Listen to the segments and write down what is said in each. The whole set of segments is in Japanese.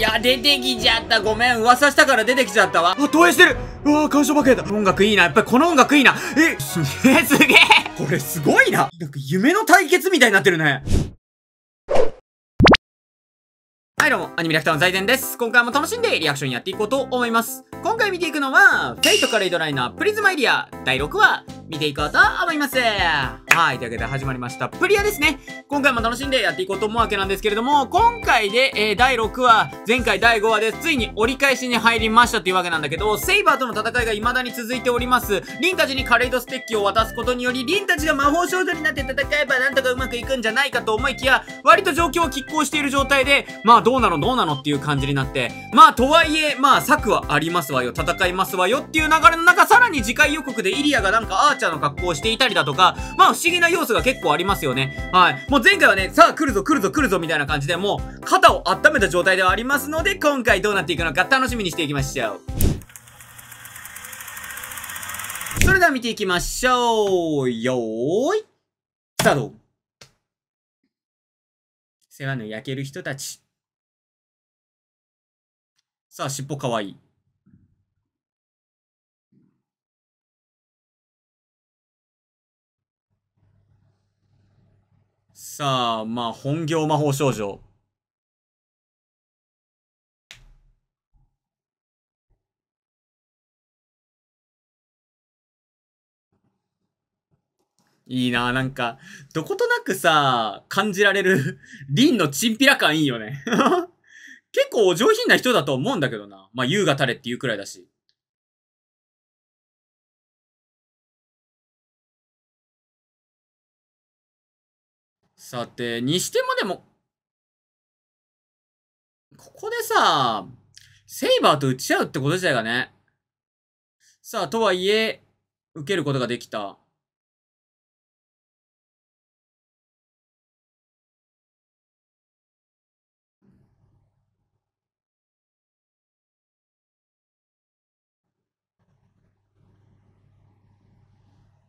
いや、出てきちゃった。ごめん。噂したから出てきちゃったわ。あ、投影してるうわぁ、干渉ケーだ。音楽いいな。やっぱりこの音楽いいな。え、すげえ、すげえ。これすごいな。なんか夢の対決みたいになってるね。はいどうも、アニメラクターの財前です。今回も楽しんでリアクションやっていこうと思います。今回見ていくのは、フェイトからイドライナープリズマエリア第6話、見ていこうと思います。はい。というわけで始まりました。プリアですね。今回も楽しんでやっていこうと思うわけなんですけれども、今回で、えー、第6話、前回第5話でついに折り返しに入りましたというわけなんだけど、セイバーとの戦いが未だに続いております。リンたちにカレイドステッキを渡すことにより、リンたちが魔法少女になって戦えばなんとかうまくいくんじゃないかと思いきや、割と状況を拮抗している状態で、まあどうなのどうなのっていう感じになって、まあとはいえ、まあ策はありますわよ、戦いますわよっていう流れの中、さらに次回予告でイリアがなんかアーチャの格好をしていたりだとか、まあ不思議な要素が結構ありますよね。はい。もう前回はね、さあ来るぞ来るぞ来るぞみたいな感じで、もう肩を温めた状態ではありますので、今回どうなっていくのか楽しみにしていきましょう。それでは見ていきましょう。よーい。スタート。世話の焼ける人たち。さあ、尻尾かわいい。さあ、まあ、本業魔法少女。いいななんか、どことなくさ、感じられるリ ンのチンピラ感いいよね 結構お上品な人だと思うんだけどな。まあ、優がたれっていうくらいだし。さて、にしてもでも、ここでさ、セイバーと打ち合うってこと自体がね。さあ、とはいえ、受けることができた。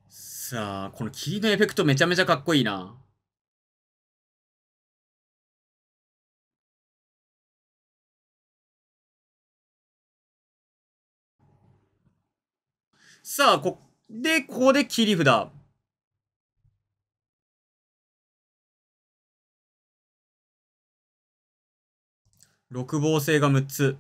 さあ、この霧のエフェクトめちゃめちゃかっこいいな。さあ、こ、で、ここで切り札。六芒星が6つ。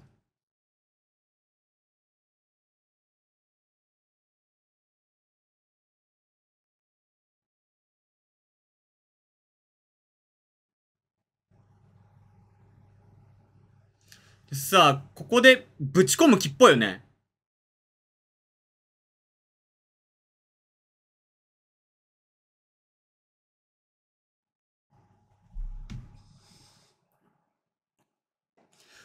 さあ、ここでぶち込む気っぽいよね。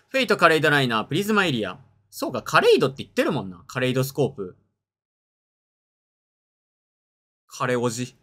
フェイト、カレイドライナー、プリズマエリア。そうか、カレイドって言ってるもんな。カレイドスコープ。カレオジ。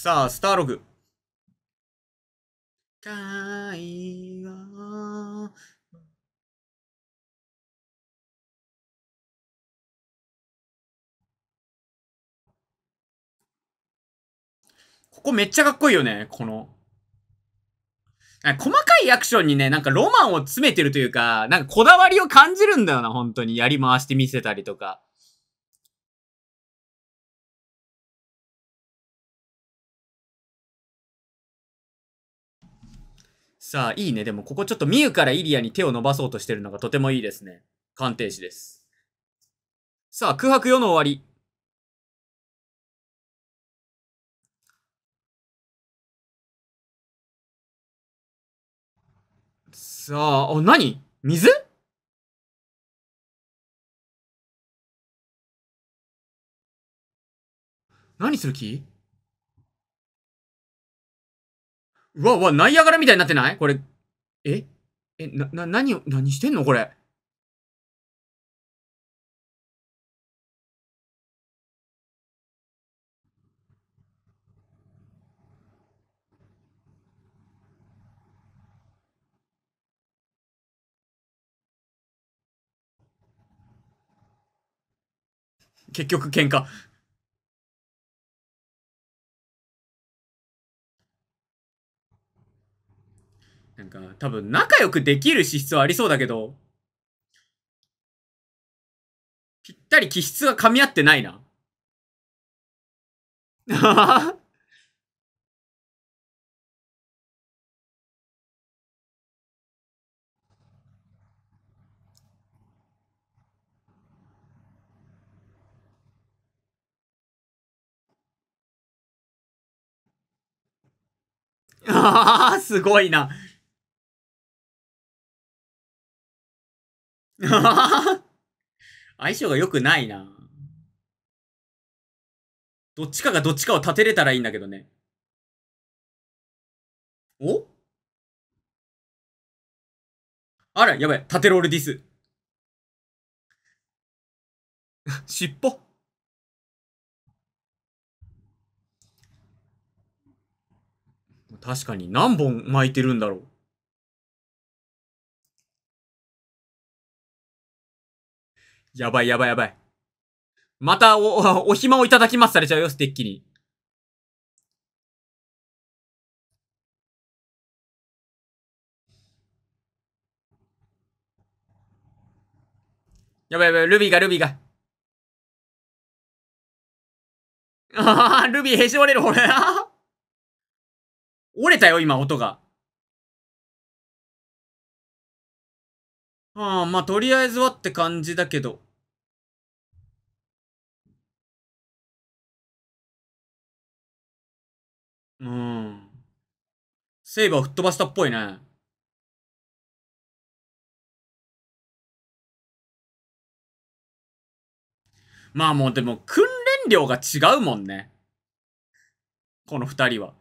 さあ、スターログ。会話ここめっちゃかっこいいよね、この。細かいアクションにね、なんかロマンを詰めてるというか、なんかこだわりを感じるんだよな、本当に。やり回して見せたりとか。さあ、いいね。でもここちょっとミュからイリアに手を伸ばそうとしてるのがとてもいいですね。鑑定士です。さあ、空白世の終わり。さあ、お、何水何する気うわ、うわ、ナイアガラみたいになってないこれ。ええ、な、な、何を、何してんのこれ。結局喧嘩なんか、多分仲良くできる資質はありそうだけど、ぴったり気質が噛み合ってないな。ああ、すごいな。相性が良くないな。どっちかがどっちかを立てれたらいいんだけどね。おあら、やばい。縦ロールディス。尻尾。確かに何本巻いてるんだろう。やばいやばいやばい。またお、お暇をいただきますされちゃうよ、ステッキに。やばいやばい、ルビーがルビーが。ああ、ルビーへし折れる、俺。折れたよ、今、音が。ああ、まあ、とりあえずはって感じだけど。うん。セイバー吹っ飛ばしたっぽいね。まあもうでも訓練量が違うもんね。この二人は。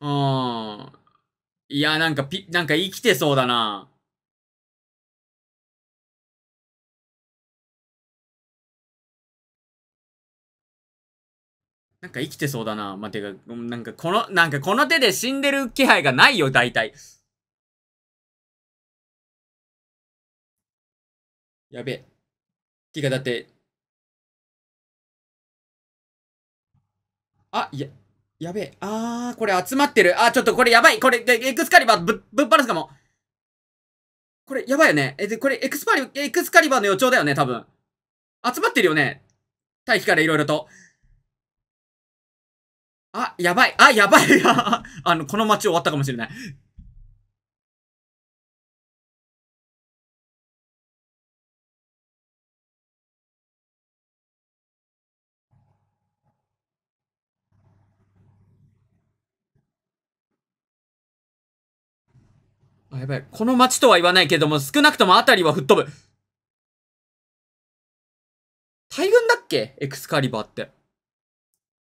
うん。いや、なんかピ、なんか生きてそうだな。なんか生きてそうだな。まあ、てか、なんかこの、なんかこの手で死んでる気配がないよ、大体。やべえ。てか、だって。あ、や、やべえ。あー、これ集まってる。あー、ちょっとこれやばい。これ、エクスカリバーぶ、ぶっ放すかも。これ、やばいよね。え、で、これ、エクスパリ、エクスカリバーの予兆だよね、多分。集まってるよね。大気からいろいろと。あ、やばい。あ、やばい。あの、この街終わったかもしれない。あ、やばい。この街とは言わないけども、少なくともあたりは吹っ飛ぶ。大群だっけエクスカリバーって。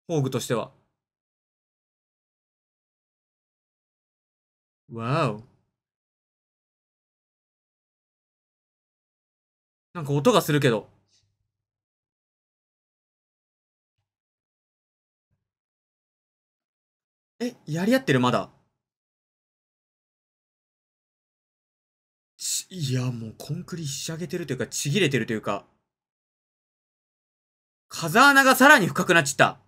宝具としては。わお。なんか音がするけど。え、やり合ってるまだ。ち、いや、もうコンクリひしゃげてるというか、ちぎれてるというか。風穴がさらに深くなっちった。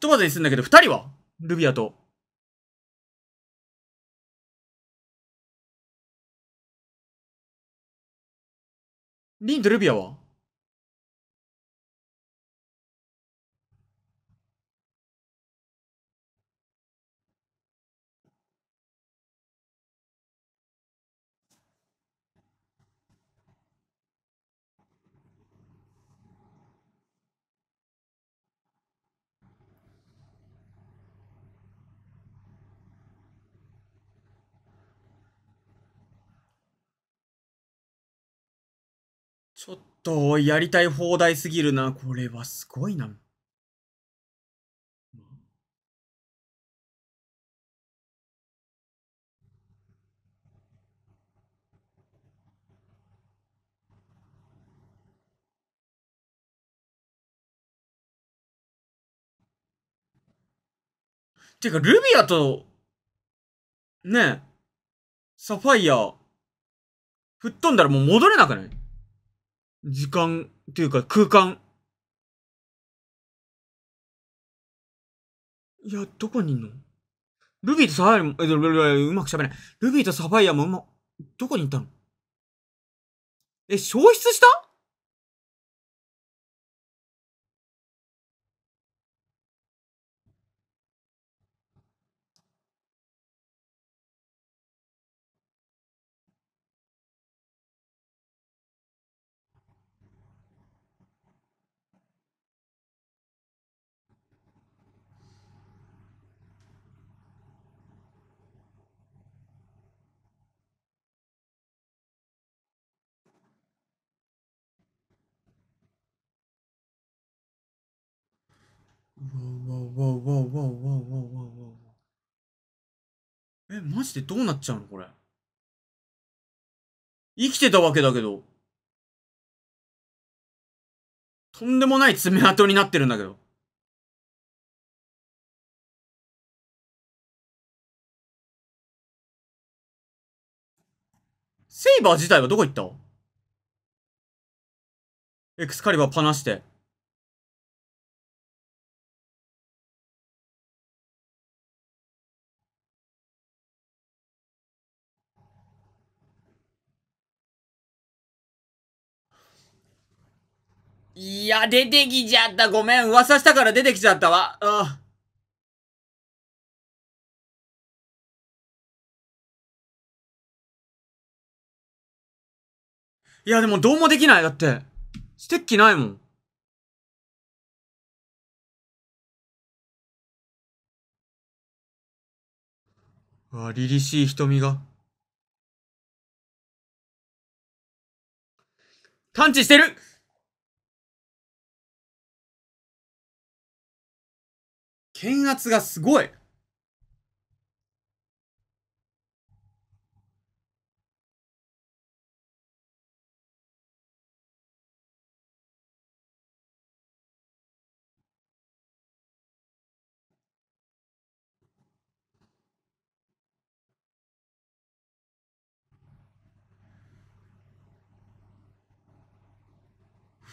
とまにするんだけど、二人はルビアと。リンとルビアはちょっと、やりたい放題すぎるな。これはすごいな。てか、ルビアと、ねえ、サファイア、吹っ飛んだらもう戻れなくない時間っていうか空間。いや、どこにいんのルビーとサファイアも、え、うまく喋れない。ルビーとサファイアもうま、どこに行ったのえ、消失したえ、マジでどうなっちゃうのこれ。生きてたわけだけど。とんでもない爪痕になってるんだけど。セイバー自体はどこ行ったエクスカリバーパナして。いや、出てきちゃった。ごめん。噂したから出てきちゃったわ。ああ。いや、でもどうもできない。だって、ステッキないもん。わあ、凛々しい瞳が。探知してる検圧がすごい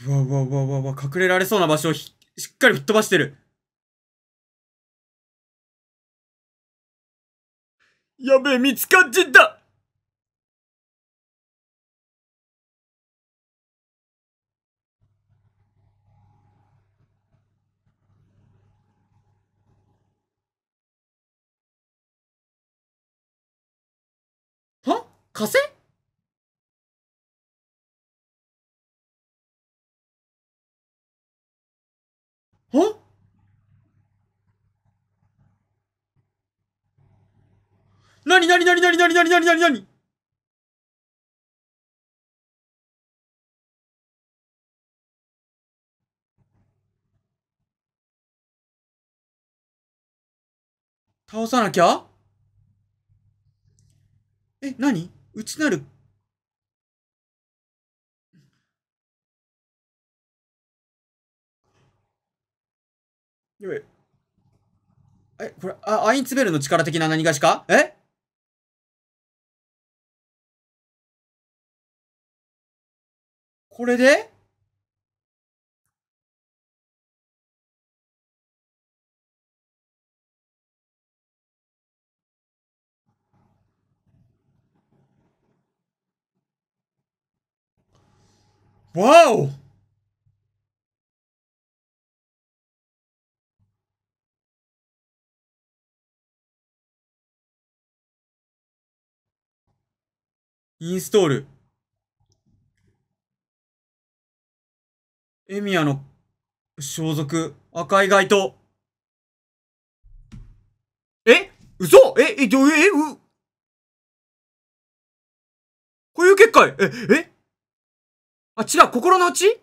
わわわわわ隠れられそうな場所をしっかり吹っ飛ばしてるやべえ、見つかっちったは火星なになになになになになになになに倒さなきゃえ、なに内なる。やべえ。え、これ、あ、アインツベルの力的な何がしかえこれでわおインストール。エミヤの装束、赤い街灯。え嘘え、え、どうえ、う、こういう結果え、えあ、違う、心の内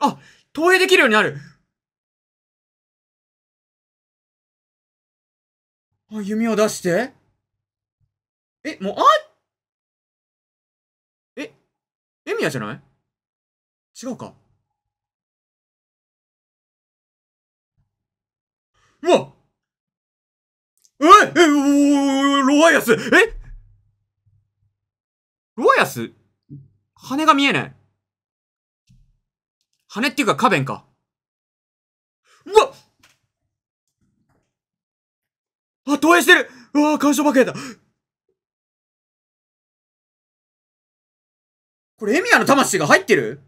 あ、投影できるようになる。あ、弓を出して。え、もう、あえ、エミヤじゃない違うかうわええおロワイアスえロワイアス羽が見えない。羽っていうか花弁か。うわあ、投影してるうわ干渉爆弾だこれエミヤの魂が入ってる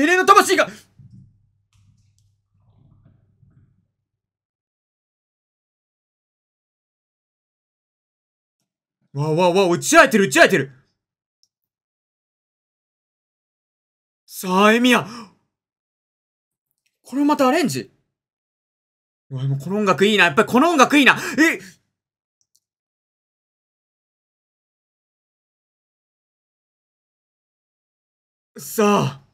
エレの魂がわわわ、打ち合えてる、打ち合えてるさあ、エミヤこれまたアレンジうわ、もうこの音楽いいな。やっぱりこの音楽いいな。えさあ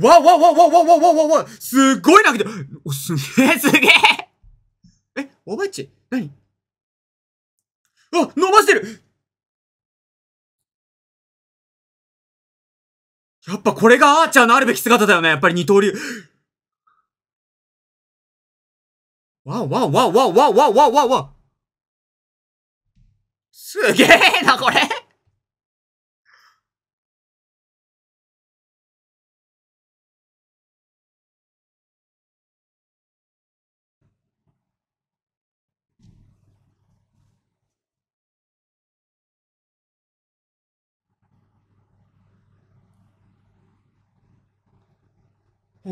わわわわわわわわわすっごい泣げてすげえすげええ、オーバーエッ何あ、伸ばしてるやっぱこれがアーチャーのあるべき姿だよね。やっぱり二刀流。わわわわわわわわわすげえな、これ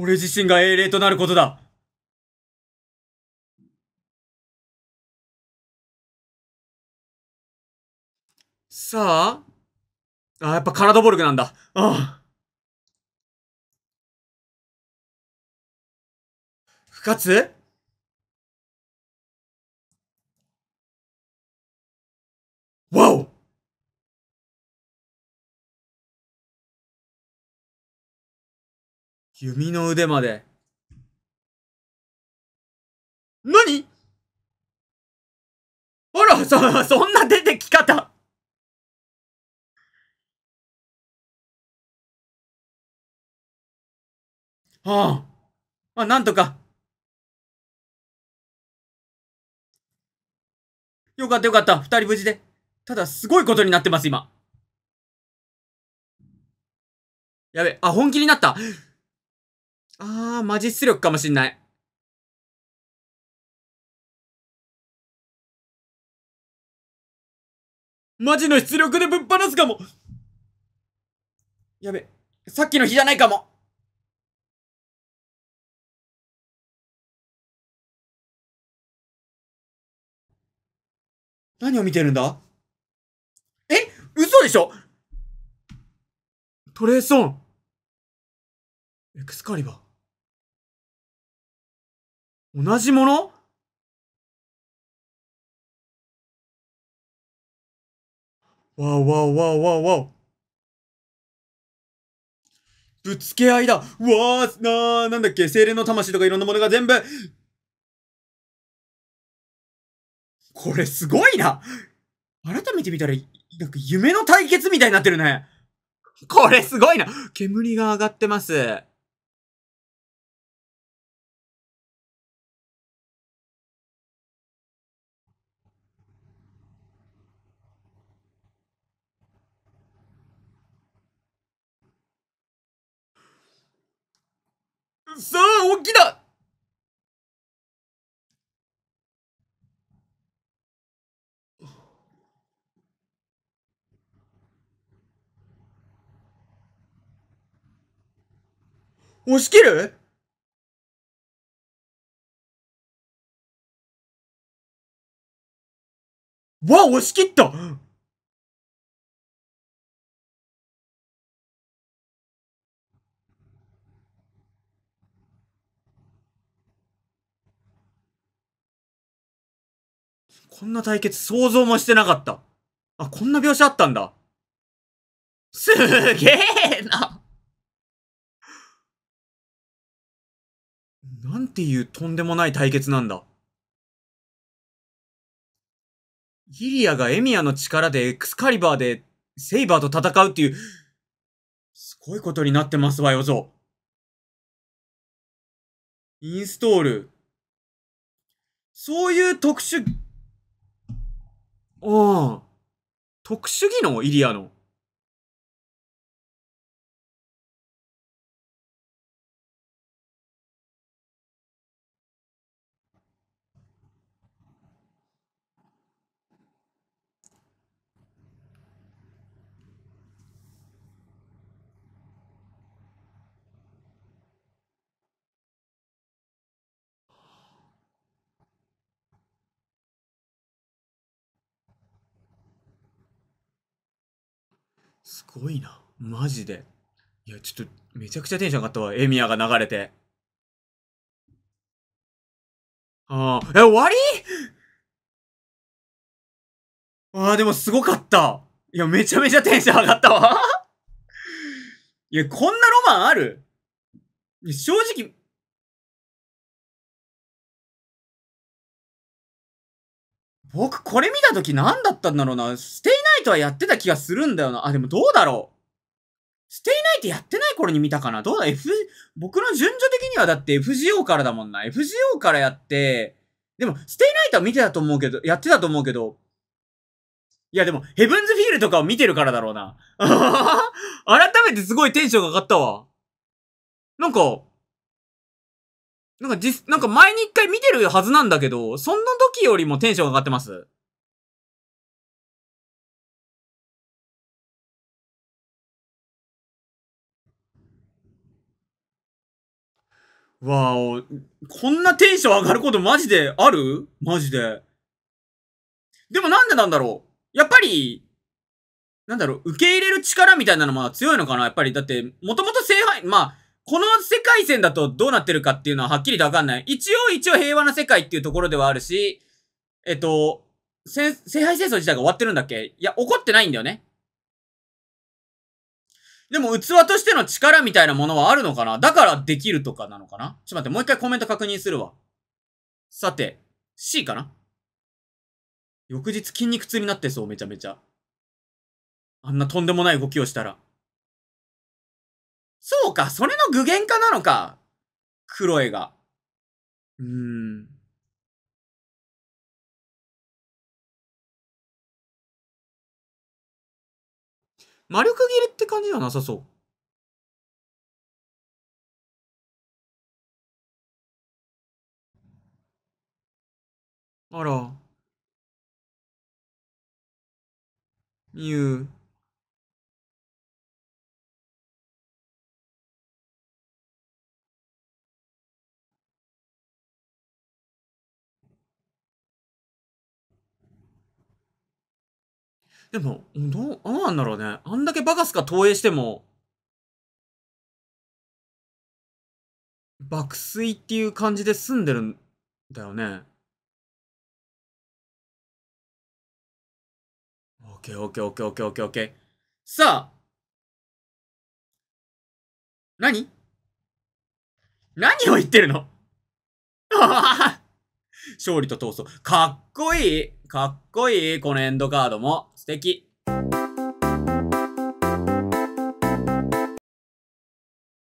俺自身が英霊となることださああ、やっぱカラドボルグなんだ。ああ。不活弓の腕まで。何あら、そ、そんな出てき方ああ。あ、なんとか。よかったよかった。二人無事で。ただ、すごいことになってます、今。やべ、あ、本気になった。あー、マジ出力かもしんない。マジの出力でぶっ放すかもやべ、さっきの日じゃないかも何を見てるんだえ嘘でしょトレーソンエクスカリバー同じものわおわおわおわおわお。ぶつけ合いだわあ、ななんだっけ精霊の魂とかいろんなものが全部これすごいな改めて見たら、なんか夢の対決みたいになってるねこれすごいな煙が上がってます。さあ、起きだ押し切るわ、押し切ったこんな対決想像もしてなかった。あ、こんな描写あったんだ。すげえななんていうとんでもない対決なんだ。イリアがエミアの力でエクスカリバーでセイバーと戦うっていう、すごいことになってますわよぞ。インストール。そういう特殊うん。特殊技能イリアの。すごいな。マジで。いや、ちょっと、めちゃくちゃテンション上がったわ。エミヤが流れて。ああ、え、終わりああ、でもすごかった。いや、めちゃめちゃテンション上がったわ。いや、こんなロマンある正直、僕これ見た時何だったんだろうな。ステイトはやってた気がするんだよな。あ、でもどうだろう。ステイナイトやってない頃に見たかなどうだ ?F、僕の順序的にはだって FGO からだもんな。FGO からやって、でも、ステイナイトは見てたと思うけど、やってたと思うけど、いやでも、ヘブンズフィールとかを見てるからだろうな。改めてすごいテンションが上がったわ。なんか、なんか実、なんか前に一回見てるはずなんだけど、そんな時よりもテンション上がってます。わお、こんなテンション上がることマジであるマジで。でもなんでなんだろうやっぱり、なんだろう、受け入れる力みたいなのも強いのかなやっぱり、だって、もともと聖杯、まあ、この世界線だとどうなってるかっていうのははっきりとわかんない。一応一応平和な世界っていうところではあるし、えっと、聖杯戦争自体が終わってるんだっけいや、怒ってないんだよね。でも器としての力みたいなものはあるのかなだからできるとかなのかなちょっと待って、もう一回コメント確認するわ。さて、C かな翌日筋肉痛になってそう、めちゃめちゃ。あんなとんでもない動きをしたら。そうか、それの具現化なのか。クロエが。うーん。魔力切れって感じではなさそう。あら。ミュー。でも、どう、どうなんだろうね。あんだけバカスカ投影しても、爆睡っていう感じで済んでるんだよね。OK, OK, オッケーオッケーオッケーオッケーオッケー。さあ。何何を言ってるの 勝利と闘争。かっこいいかっこいいこのエンドカードも。素敵。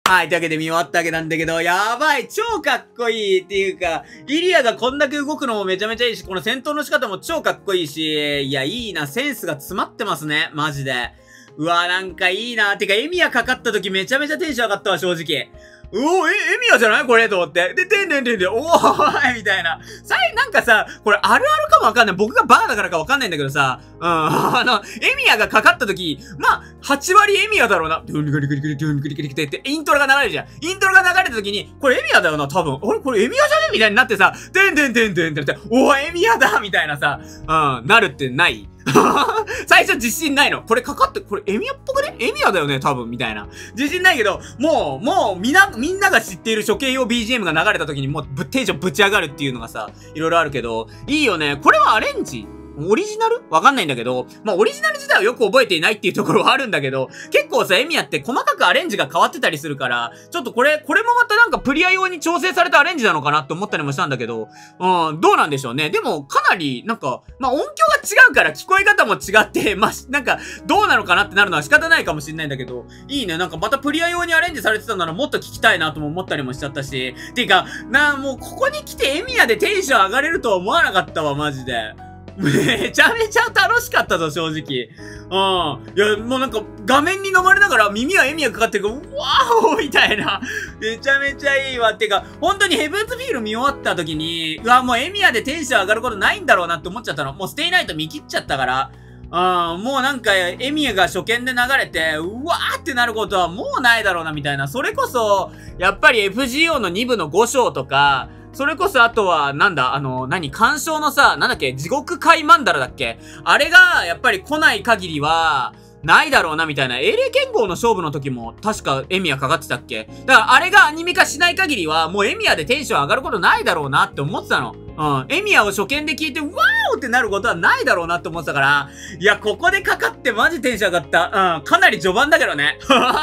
はい、というわけで見終わったわけなんだけど、やばい超かっこいいっていうか、リリアがこんだけ動くのもめちゃめちゃいいし、この戦闘の仕方も超かっこいいし、いや、いいな、センスが詰まってますね、マジで。うわ、なんかいいな。てか、エミアかかった時めちゃめちゃテンション上がったわ、正直。うお、え、エミアじゃないこれと思って。で、てんてんてんてん、おーいみたいな。さい、なんかさ、これあるあるかもわかんない。僕がバーだからかわかんないんだけどさ、うん、あの、エミアがかかった時、まあ、8割エミアだろうな。ドゥンクリクリクリドゥンクリクリって、イントロが流れるじゃん。イントロが流れた時に、これエミアだよな、多分。あれこれエミアじゃねみたいになってさ、てんてんてんてんてて、おー、エミアだみたいなさ、うん、なるってない 最初自信ないの。これかかって、これエミアっぽくねエミアだよね多分、みたいな。自信ないけど、もう、もう、みな、みんなが知っている処刑用 BGM が流れた時にもう、テンションぶち上がるっていうのがさ、いろいろあるけど、いいよね。これはアレンジオリジナルわかんないんだけど、まあ、オリジナル自体はよく覚えていないっていうところはあるんだけど、結構さ、エミヤって細かくアレンジが変わってたりするから、ちょっとこれ、これもまたなんかプリア用に調整されたアレンジなのかなって思ったりもしたんだけど、うん、どうなんでしょうね。でも、かなり、なんか、まあ、音響が違うから聞こえ方も違って、まあ、なんか、どうなのかなってなるのは仕方ないかもしれないんだけど、いいね。なんかまたプリア用にアレンジされてたならもっと聞きたいなとも思ったりもしちゃったし、ていうか、なあ、もうここに来てエミヤでテンション上がれるとは思わなかったわ、マジで。めちゃめちゃ楽しかったぞ、正直。うん。いや、もうなんか、画面に飲まれながら耳は笑みがかかってるから、わーおみたいな。めちゃめちゃいいわ。ってか、本当にヘブンズフィール見終わった時に、うわ、もうエミアでテンション上がることないんだろうなって思っちゃったの。もうステイナイト見切っちゃったから。うん、もうなんか、エミアが初見で流れて、うわーってなることはもうないだろうな、みたいな。それこそ、やっぱり FGO の2部の5章とか、それこそあとは、なんだ、あの、何、干渉のさ、なんだっけ、地獄界マンダラだっけあれが、やっぱり来ない限りは、ないだろうな、みたいな。英霊剣豪の勝負の時も、確かエミアかかってたっけだから、あれがアニメ化しない限りは、もうエミアでテンション上がることないだろうなって思ってたの。うん。エミヤを初見で聞いて、わーおってなることはないだろうなって思ってたから、いや、ここでかかってマジテンション上がった。うん。かなり序盤だけどね。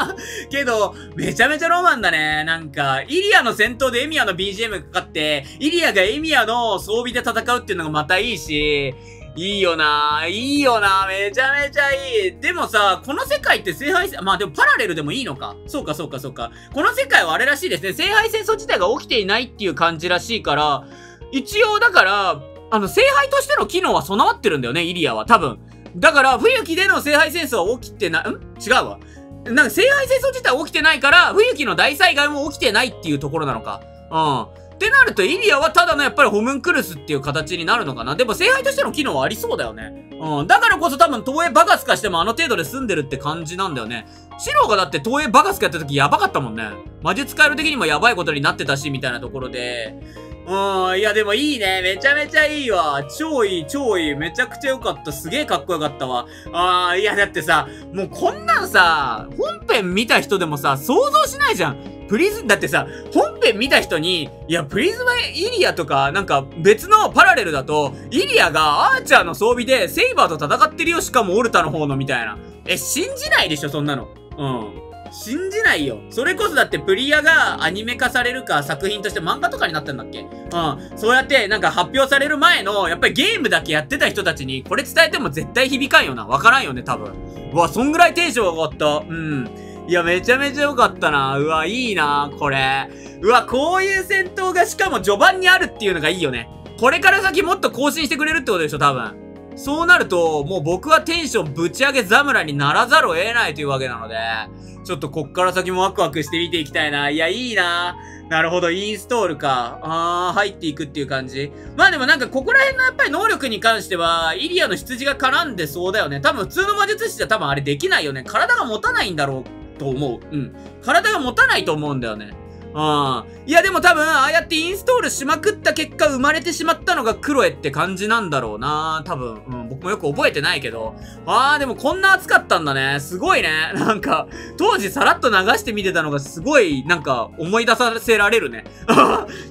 けど、めちゃめちゃロマンだね。なんか、イリアの戦闘でエミヤの BGM かかって、イリアがエミヤの装備で戦うっていうのがまたいいし、いいよないいよなめちゃめちゃいいでもさ、この世界って聖杯戦、まあでもパラレルでもいいのか。そうかそうかそうか。この世界はあれらしいですね。聖杯戦争自体が起きていないっていう感じらしいから、一応だから、あの、聖杯としての機能は備わってるんだよね、イリアは。多分。だから、冬季での聖杯戦争は起きてな、ん違うわ。なんか聖杯戦争自体起きてないから、冬季の大災害も起きてないっていうところなのか。うん。ってなると、イリアはただのやっぱりホムンクルスっていう形になるのかな。でも、聖杯としての機能はありそうだよね。うん。だからこそ多分、東映バカスカしてもあの程度で済んでるって感じなんだよね。シローがだって東映バカスカやった時やばかったもんね。魔術カエル的にもやばいことになってたし、みたいなところで。うん、いやでもいいね。めちゃめちゃいいわ。超いい、超いい。めちゃくちゃ良かった。すげえかっこよかったわ。あー、いやだってさ、もうこんなんさ、本編見た人でもさ、想像しないじゃん。プリズ、だってさ、本編見た人に、いや、プリズマイリアとか、なんか別のパラレルだと、イリアがアーチャーの装備でセイバーと戦ってるよ、しかもオルタの方のみたいな。え、信じないでしょ、そんなの。うん。信じないよ。それこそだってプリアがアニメ化されるか作品として漫画とかになったんだっけうん。そうやってなんか発表される前の、やっぱりゲームだけやってた人たちにこれ伝えても絶対響かんよな。わからんよね、多分。うわ、そんぐらいテンション上がった。うん。いや、めちゃめちゃ良かったな。うわ、いいな、これ。うわ、こういう戦闘がしかも序盤にあるっていうのがいいよね。これから先もっと更新してくれるってことでしょ、多分。そうなると、もう僕はテンションぶち上げ侍にならざるを得ないというわけなので、ちょっとこっから先もワクワクして見ていきたいな。いや、いいな。なるほど、インストールか。あー、入っていくっていう感じ。まあでもなんかここら辺のやっぱり能力に関しては、イリアの羊が絡んでそうだよね。多分普通の魔術師じゃ多分あれできないよね。体が持たないんだろうと思う。うん。体が持たないと思うんだよね。いやでも多分、ああやってインストールしまくった結果生まれてしまったのがクロエって感じなんだろうな多分、うん、僕もよく覚えてないけど。あー、でもこんな暑かったんだね。すごいね。なんか、当時さらっと流して見てたのがすごい、なんか、思い出させられるね。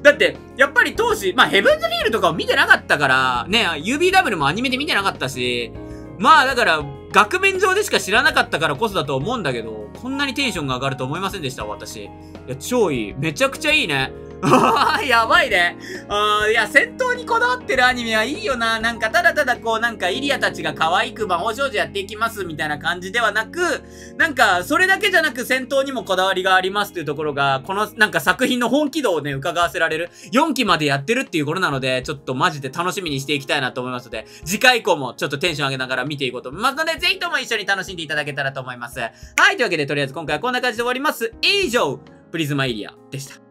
だって、やっぱり当時、まあ、ヘブンズリールとかを見てなかったから、ね、UBW もアニメで見てなかったし、まあだから、額面上でしか知らなかったからこそだと思うんだけど、こんなにテンションが上がると思いませんでした、私。いや、超いい。めちゃくちゃいいね。やばいね。うん、いや、戦闘にこだわってるアニメはいいよな。なんか、ただただこう、なんか、イリアたちが可愛く魔法少女やっていきますみたいな感じではなく、なんか、それだけじゃなく戦闘にもこだわりがありますというところが、この、なんか作品の本気度をね、伺わせられる。4期までやってるっていうことなので、ちょっとマジで楽しみにしていきたいなと思いますので、次回以降もちょっとテンション上げながら見ていこうと思いますので、ぜひとも一緒に楽しんでいただけたらと思います。はい、というわけで、とりあえず今回はこんな感じで終わります。以上、プリズマイリアでした。